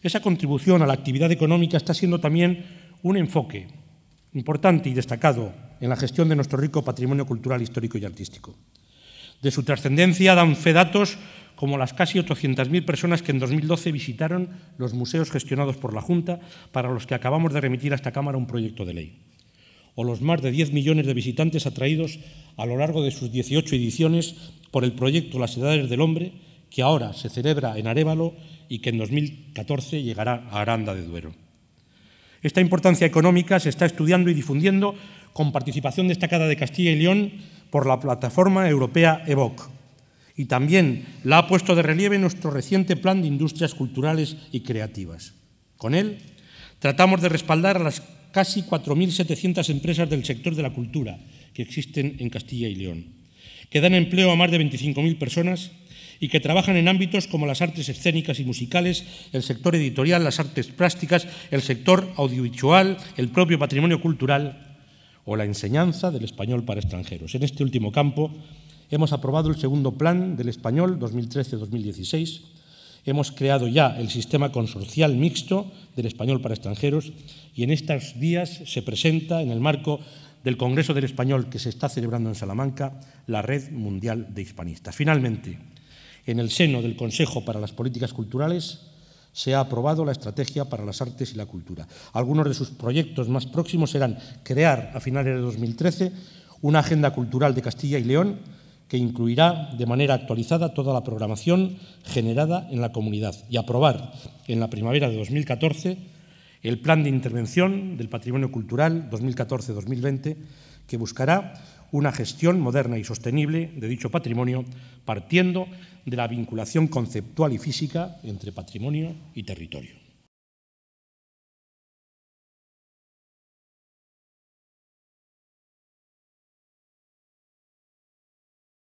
Esa contribución a la actividad económica está siendo también un enfoque importante y destacado en la gestión de nuestro rico patrimonio cultural, histórico y artístico. De su trascendencia dan fe datos como las casi 800.000 personas que en 2012 visitaron los museos gestionados por la Junta, para los que acabamos de remitir a esta Cámara un proyecto de ley, o los más de 10 millones de visitantes atraídos a lo largo de sus 18 ediciones por el proyecto Las Edades del Hombre, que ahora se celebra en Arévalo y que en 2014 llegará a Aranda de Duero. Esta importancia económica se está estudiando y difundiendo con participación destacada de Castilla y León por la plataforma europea EVOC. Y también la ha puesto de relieve nuestro reciente plan de industrias culturales y creativas. Con él tratamos de respaldar a las casi 4.700 empresas del sector de la cultura que existen en Castilla y León, que dan empleo a más de 25.000 personas y que trabajan en ámbitos como las artes escénicas y musicales, el sector editorial, las artes plásticas, el sector audiovisual, el propio patrimonio cultural o la enseñanza del español para extranjeros. En este último campo hemos aprobado el segundo plan del español 2013-2016. Hemos creado ya el sistema consorcial mixto del español para extranjeros y en estos días se presenta en el marco del Congreso del Español que se está celebrando en Salamanca la Red Mundial de Hispanistas. Finalmente, en el seno del Consejo para las Políticas Culturales se ha aprobado la Estrategia para las Artes y la Cultura. Algunos de sus proyectos más próximos serán crear a finales de 2013 una agenda cultural de Castilla y León que incluirá de manera actualizada toda la programación generada en la comunidad y aprobar en la primavera de 2014 el Plan de Intervención del Patrimonio Cultural 2014-2020 que buscará una gestión moderna y sostenible de dicho patrimonio, partiendo de la vinculación conceptual y física entre patrimonio y territorio.